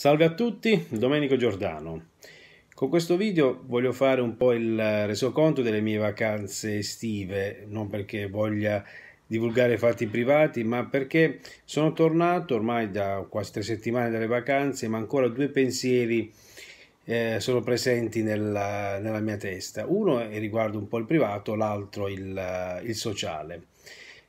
Salve a tutti, Domenico Giordano. Con questo video voglio fare un po' il resoconto delle mie vacanze estive, non perché voglia divulgare fatti privati, ma perché sono tornato ormai da quasi tre settimane dalle vacanze, ma ancora due pensieri eh, sono presenti nella, nella, mia testa. Uno eh, riguarda un po' il privato, l'altro il, il sociale.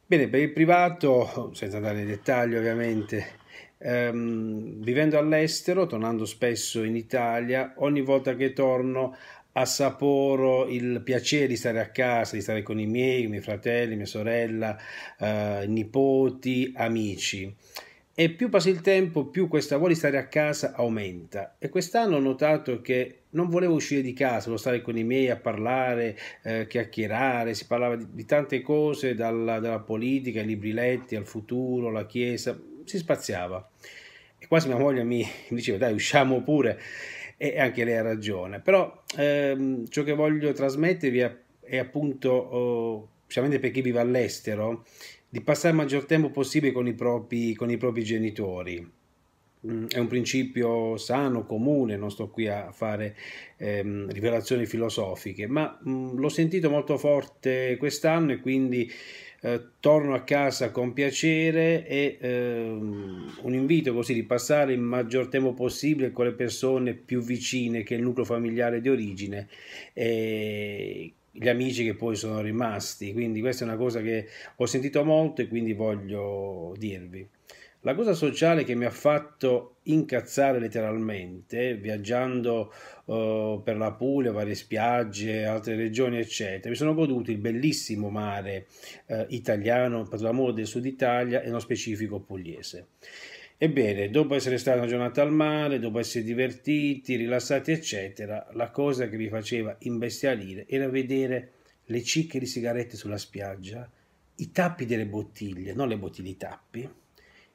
Bene, per il privato, senza andare nei dettagli ovviamente, ehm, vivendo all'estero, tornando spesso in Italia, ogni volta che torno assaporo il piacere di stare a casa, di stare con i miei, i miei fratelli, mia sorella, eh, nipoti, amici. E più passa il tempo, più questa voglia di stare a casa aumenta. E quest'anno ho notato che non volevo uscire di casa, volevo stare con i miei a parlare, eh, chiacchierare, si parlava di, di tante cose, dalla, dalla politica ai libri letti, al futuro, alla Chiesa, si spaziava. E quasi mia moglie mi, mi diceva, dai, usciamo pure, e anche lei ha ragione. Però ehm, ciò che voglio trasmettervi è, è appunto, oh, specialmente per chi vive all'estero, di passare il maggior tempo possibile con i propri, con i propri genitori Mm, è un principio sano, comune, non sto qui a fare ehm, rivelazioni filosofiche, ma mh, mm, l'ho sentito molto forte quest'anno e quindi eh, torno a casa con piacere e ehm, un invito così di passare il maggior tempo possibile con le persone più vicine che il nucleo familiare di origine. E gli amici che poi sono rimasti quindi questa è una cosa che ho sentito molto e quindi voglio dirvi la cosa sociale che mi ha fatto incazzare letteralmente, viaggiando uh, per la Puglia, varie spiagge, altre regioni, eccetera, mi sono goduto il bellissimo mare uh, italiano, per l'amore del sud Italia e nello specifico pugliese. Ebbene, dopo essere stata una giornata al mare, dopo essere divertiti, rilassati, eccetera, la cosa che mi faceva imbestialire era vedere le cicche di sigarette sulla spiaggia, i tappi delle bottiglie, non le bottiglie, i tappi,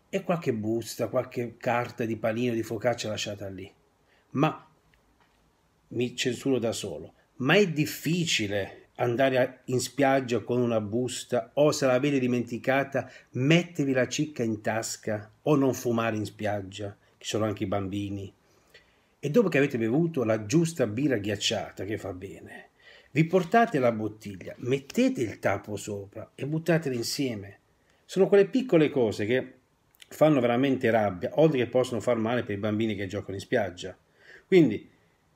e qualche busta, qualche carta di panino, di focaccia lasciata lì. Ma mi censuro da solo, ma è difficile andare in spiaggia con una busta o se la l'avete dimenticata mettervi la cicca in tasca o non fumare in spiaggia, ci sono anche i bambini. E dopo che avete bevuto la giusta birra ghiacciata che fa bene, vi portate la bottiglia, mettete il tappo sopra e buttatela insieme. Sono quelle piccole cose che fanno veramente rabbia, oltre che possono far male per i bambini che giocano in spiaggia. Quindi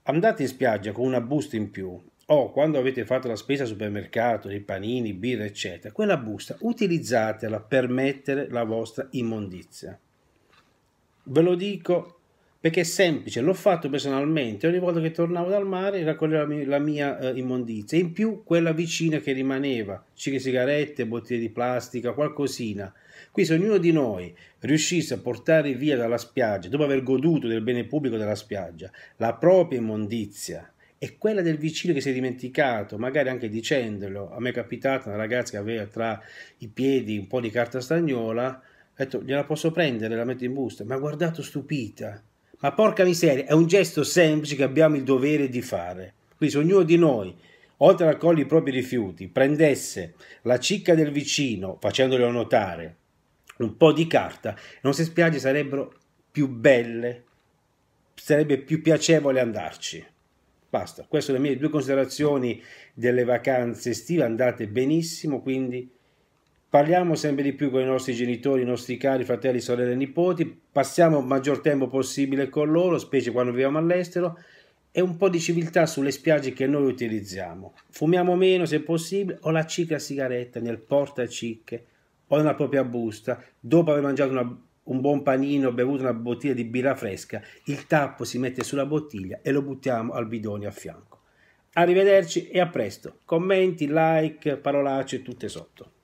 andate in spiaggia con una busta in più o quando avete fatto la spesa al supermercato, dei panini, birra, eccetera, quella busta utilizzatela per mettere la vostra immondizia. Ve lo dico perché è semplice, l'ho fatto personalmente, ogni volta che tornavo dal mare raccoglievo la mia, la mia eh, immondizia, in più quella vicina che rimaneva, sigarette, bottiglie di plastica, qualcosina. Qui se ognuno di noi riuscisse a portare via dalla spiaggia, dopo aver goduto del bene pubblico della spiaggia, la propria immondizia e quella del vicino che si è dimenticato, magari anche dicendolo, a me è capitata una ragazza che aveva tra i piedi un po' di carta stagnola, ho detto gliela posso prendere, la metto in busta, ma ha guardato stupita ma porca miseria, è un gesto semplice che abbiamo il dovere di fare. Quindi se ognuno di noi, oltre a raccogliere i propri rifiuti, prendesse la cicca del vicino, facendolo notare, un po' di carta, le nostre spiagge sarebbero più belle, sarebbe più piacevole andarci. Basta, queste sono le mie due considerazioni delle vacanze estive, andate benissimo, quindi Parliamo sempre di più con i nostri genitori, i nostri cari fratelli, sorelle e nipoti, passiamo il maggior tempo possibile con loro, specie quando viviamo all'estero, e un po' di civiltà sulle spiagge che noi utilizziamo. Fumiamo meno se possibile, o la cicca sigaretta nel portacicche o nella propria busta, dopo aver mangiato una, un buon panino, bevuto una bottiglia di birra fresca, il tappo si mette sulla bottiglia e lo buttiamo al bidone a fianco. Arrivederci e a presto. Commenti, like, parolacce, tutte sotto.